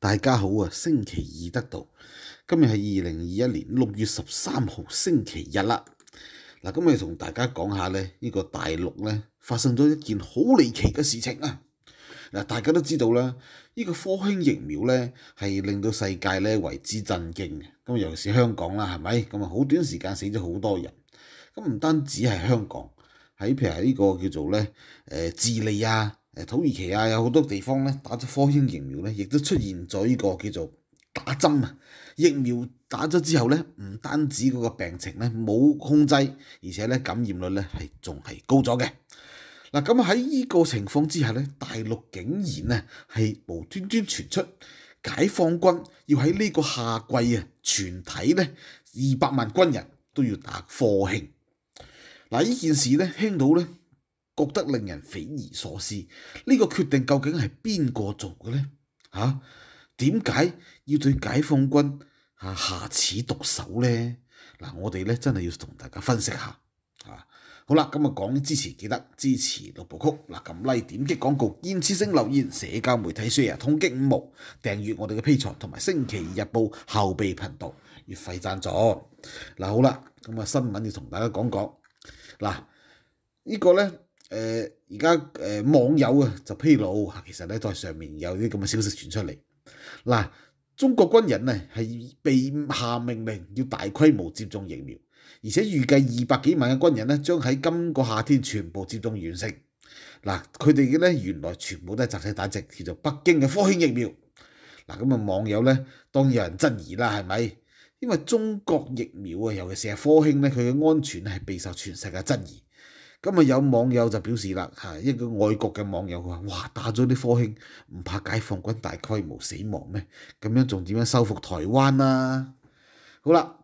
大家好啊，星期二得到，今日系二零二一年六月十三号星期日啦。嗱，今日同大家讲下咧，呢个大陆咧发生咗一件好离奇嘅事情啊。嗱，大家都知道啦，呢个科兴疫苗咧系令到世界咧为之震惊嘅。咁尤其是香港啦，系咪？咁啊，好短时间死咗好多人。咁唔单止系香港，喺譬如系呢个叫做咧诶智利啊。土耳其啊，有好多地方咧打咗科興疫苗咧，亦都出現咗呢個叫做打針啊疫苗打咗之後咧，唔單止嗰個病情咧冇控制，而且咧感染率咧係仲係高咗嘅。嗱咁喺呢個情況之下咧，大陸竟然咧係無端端傳出解放軍要喺呢個夏季啊，全體咧二百萬軍人都要打科興。嗱呢件事咧，聽到咧～覺得令人匪夷所思，呢個決定究竟係邊個做嘅呢？嚇點解要對解放軍啊下此毒手呢？嗱，我哋咧真係要同大家分析下啊，好啦，咁啊，講支持記得支持六部曲嗱，咁拉點擊廣告、堅持性留言、社交媒體 share、通擊五毛、訂閱我哋嘅 P 台同埋星期二日報後備頻道，月費贊助嗱。好啦，咁啊，新聞要同大家講講嗱，呢個咧。誒而家誒網友啊就披露嚇，其實咧在上面有啲咁嘅消息傳出嚟。嗱，中國軍人咧係被下命令要大規模接種疫苗，而且預計二百幾萬嘅軍人咧將喺今個夏天全部接種完成。嗱，佢哋嘅咧原來全部都係集體打疫，叫做北京嘅科興疫苗。嗱，咁啊網友咧當然有人質疑啦，係咪？因為中國疫苗啊，尤其是阿科興咧，佢嘅安全係備受全世界質疑。咁啊，有網友就表示啦，嚇一個外國嘅網友佢話：，哇，打咗啲科興，唔怕解放軍大規模死亡咩？咁樣仲點樣收復台灣啊？好啦，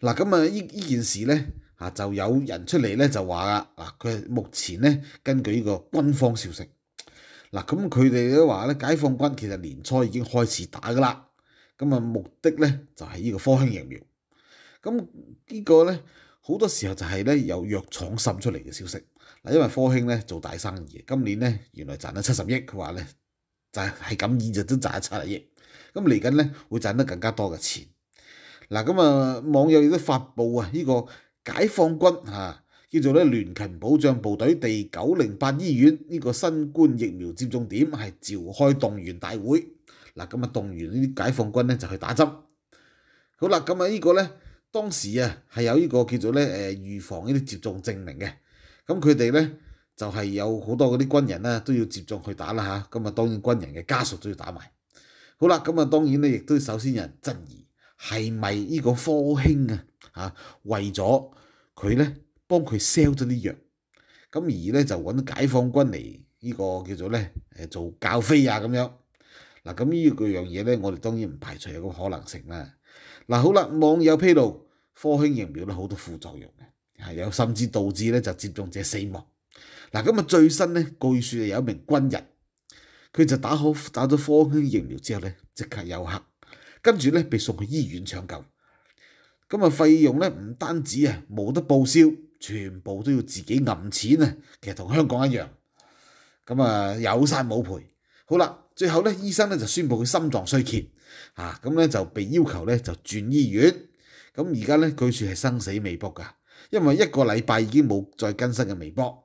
嗱，咁啊依依件事咧，啊就有人出嚟咧就話啊，嗱佢目前咧根據呢個軍方消息，嗱咁佢哋都話咧，解放軍其實年初已經開始打噶啦，咁啊目的咧就係呢個科興疫苗，咁呢個咧。好多時候就係咧有藥廠滲出嚟嘅消息，嗱，因為科興咧做大生意，今年咧原來賺咗七十億佢話咧，就係咁易就都賺咗七十億，咁嚟緊咧會賺得更加多嘅錢。嗱，咁啊網友亦都發布啊，呢個解放軍啊叫做咧聯勤保障部隊第九零八醫院呢個新冠疫苗接種點係召開動員大會，嗱咁啊動員呢啲解放軍咧就去打針。好啦，咁啊呢個咧。當時啊，係有呢個叫做咧誒預防呢啲接種證明嘅，咁佢哋咧就係有好多嗰啲軍人咧都要接種去打啦嚇，咁啊當然軍人嘅家屬都要打埋。好啦，咁啊當然咧亦都首先有人質疑係咪呢個科興啊嚇為咗佢咧幫佢 sell 咗啲藥，咁而咧就揾解放軍嚟呢個叫做咧誒做教飛啊咁樣。嗱咁呢個樣嘢咧，我哋當然唔排除有個可能性啦。嗱好啦，網友披露。科興疫苗咧好多副作用嘅，有甚至導致咧就接種者死亡。嗱，咁啊最新咧，據説有一名軍人，佢就打好打咗科興疫苗之後咧，即刻休克，跟住咧被送去醫院搶救。咁啊費用咧唔單止啊冇得報銷，全部都要自己揞錢啊，其實同香港一樣。咁啊有曬冇賠。好啦，最後咧醫生咧就宣布佢心臟衰竭，啊咁咧就被要求咧就轉醫院。咁而家咧，佢説係生死未卜噶，因為一個禮拜已經冇再更新嘅微博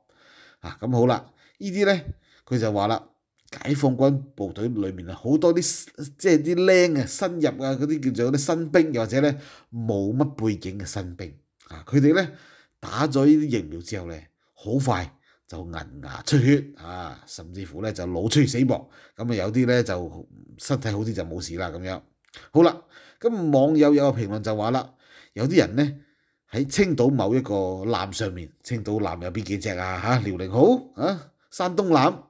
啊。咁好啦，呢啲咧，佢就話啦，解放軍部隊裏面啊，好多啲即係啲僆啊，新入啊嗰啲叫做啲新兵，又或者咧冇乜背景嘅新兵啊，佢哋咧打咗呢啲疫苗之後咧，好快就銀牙出血啊，甚至乎咧就腦血死亡。咁啊，有啲咧就身體好啲就冇事啦咁樣。好啦，咁網友有個評論就話啦。有啲人咧喺青島某一個艦上面，青島艦有邊幾隻啊？嚇，遼寧號啊，山東艦。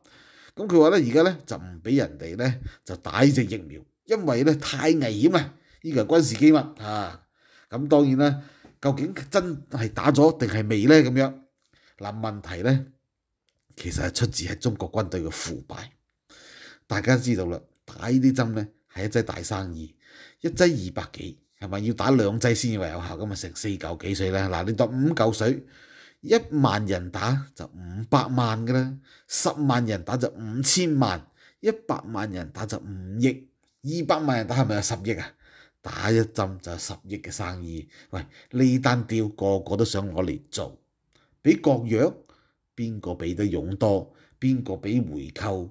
咁佢話咧，而家咧就唔俾人哋咧就打呢只疫苗，因為咧太危險啦，呢個係軍事機密啊。咁當然啦，究竟真係打咗定係未咧？咁樣嗱，問題咧其實係出自喺中國軍隊嘅腐敗。大家知道啦，打呢啲針咧係一劑大生意，一劑二百幾。系咪要打兩劑先至為有效？咁啊，成四嚿幾水啦！嗱，你當五嚿水，一萬人打就五百萬嘅啦，十萬人打就五千萬，一百萬人打就五億，二百萬人打係咪有十億啊？打一針就十億嘅生意，喂！呢單吊個個都想攞嚟做，俾國藥邊個俾得勇多，邊個俾回扣，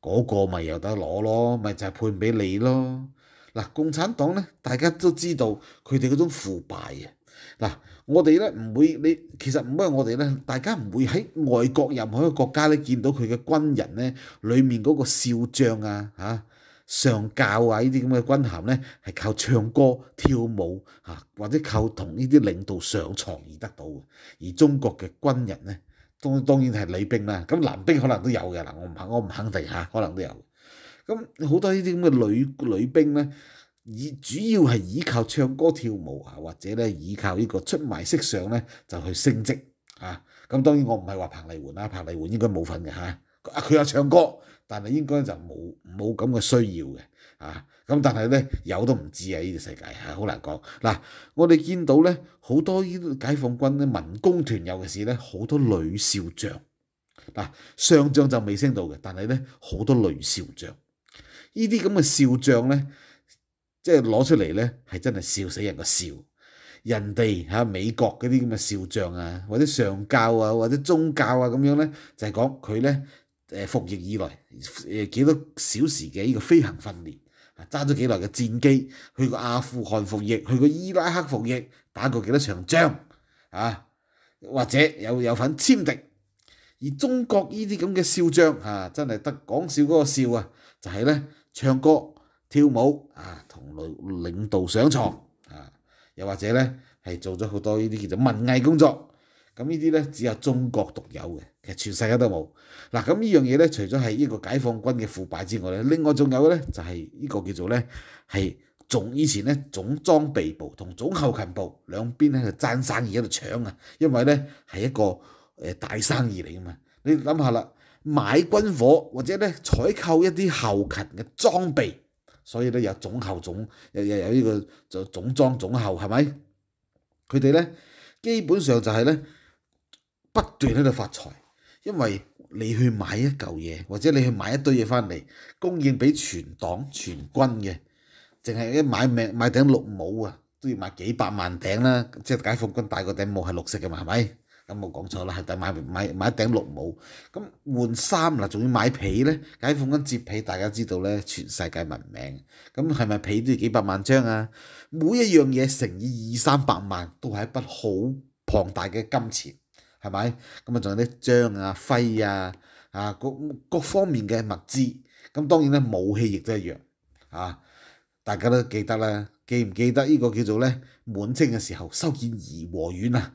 嗰個咪又得攞咯，咪就判俾你咯。嗱，共產黨咧，大家都知道佢哋嗰種腐敗啊。嗱，我哋咧唔會，你其實唔係我哋咧，大家唔會喺外國任何一個國家咧見到佢嘅軍人咧，裏面嗰個少將啊、嚇上教啊呢啲咁嘅軍銜咧，係靠唱歌跳舞嚇或者靠同呢啲領導上床而得到嘅。而中國嘅軍人咧，當當然係女兵啦，咁男兵可能都有嘅嗱，我唔肯我唔肯定嚇，可能都有。咁好多呢啲咁嘅女女兵咧，以主要係依靠唱歌跳舞啊，或者咧依靠呢個出賣色相咧就去升職啊。咁當然我唔係話彭麗媛啦，彭麗媛應該冇份嘅嚇。啊，佢有唱歌，但係應該就冇冇咁嘅需要嘅啊。咁但係咧有都唔知啊，呢個世界係好難講。嗱，我哋見到咧好多呢啲解放軍咧民工團有嘅是咧，好多女少將嗱，上將就未升到嘅，但係咧好多女少將。呢啲咁嘅笑像咧，即係攞出嚟咧，係真係笑死人個笑。人哋嚇美國嗰啲咁嘅笑像啊，或者上教啊，或者宗教啊咁樣咧，就係講佢咧誒服役以來誒幾多小時嘅呢個飛行訓練，揸咗幾耐嘅戰機，去過阿富汗服役，去過伊拉克服役，打過幾多場仗啊，或者有有份簽敵。而中國呢啲咁嘅笑像啊，真係得講笑嗰個笑啊，就係咧。唱歌跳舞啊，同女領導上床啊，又或者咧係做咗好多呢啲叫做文藝工作，咁呢啲咧只有中國獨有嘅，其實全世界都冇。嗱咁呢樣嘢咧，除咗係呢個解放軍嘅腐敗之外咧，另外仲有嘅咧就係呢個叫做咧係總以前咧總裝備部同總后勤部兩邊咧就爭生意喺度搶啊，因為咧係一個大生意嚟噶嘛，你諗下啦。買軍火或者咧採購一啲後勤嘅裝備，所以咧有總後總，又又有呢個就總裝總後係咪？佢哋咧基本上就係咧不斷喺度發財，因為你去買一嚿嘢或者你去買一堆嘢翻嚟供應俾全黨全軍嘅，淨係一買命買頂綠帽啊，都要買幾百萬頂啦，即係解放軍戴個頂帽係綠色嘅嘛係咪？咁冇講錯啦，係但買買買頂綠帽，咁換衫嗱，仲要買被咧，解放軍接被，大家知道咧，全世界聞名。咁係咪被都要幾百萬張啊？每一樣嘢乘以二三百萬，都係一筆好龐大嘅金錢，係咪？咁啊，仲有啲章啊、揮啊、啊各各方面嘅物資。咁當然咧，武器亦都一樣。啊，大家都記得啦，記唔記得呢個叫做咧滿清嘅時候修建怡和院啊？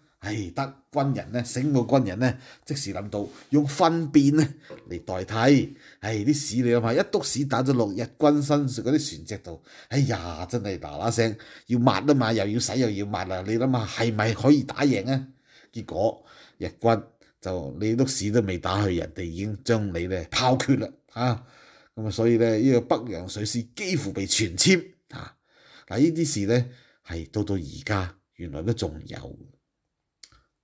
唉，得軍人呢，醒個軍人呢，即時諗到用糞便呢嚟代替。唉，啲屎你諗下，一督屎打咗落日軍身嗰啲船隻度，哎呀，真係嗱嗱聲要抹啊嘛，又要洗又要抹啦。你諗下係咪可以打贏啊？結果日軍就你督屎都未打去，人哋已經將你呢拋決啦嚇。咁啊，所以呢呢個北洋水師幾乎被全籤嚇。嗱，呢啲事呢係到到而家原來都仲有。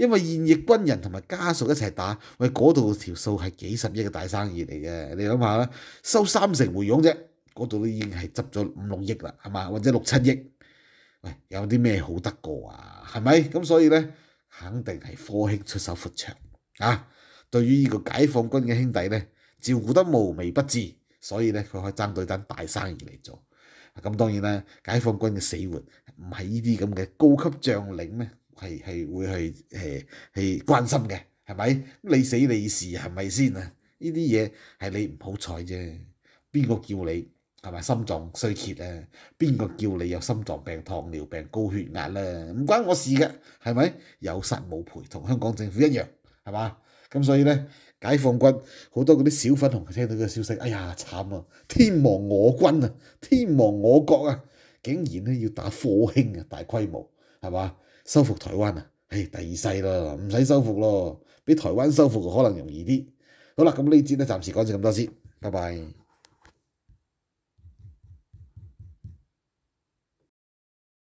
因為現役軍人同埋家屬一齊打，喂嗰度條數係幾十億嘅大生意嚟嘅，你諗下啦，收三成回傭啫，嗰度已經係執咗五六億啦，係嘛？或者六七億，喂，有啲咩好得過啊？係咪？咁所以咧，肯定係科興出手闊場啊！對於呢個解放軍嘅兄弟咧，照顧得無微不至，所以咧佢可以爭到啲大生意嚟做。咁當然啦，解放軍嘅死活唔係呢啲咁嘅高級將領咩？係係會係誒係關心嘅係咪？你死你事係咪先啊？呢啲嘢係你唔好彩啫。邊個叫你係咪心臟衰竭啊？邊個叫你有心臟病、糖尿病、高血壓啦？唔關我事嘅係咪？有失冇賠，同香港政府一樣係嘛？咁所以咧，解放軍好多嗰啲小粉紅聽到個消息，哎呀慘啊！天亡我軍啊！天亡我國啊！竟然咧要打火興啊！大規模係嘛？收復台灣啊！唉，第二世啦，唔使收復咯，俾台灣收復可能容易啲。好啦，咁呢節咧，暫時講住咁多先，拜拜。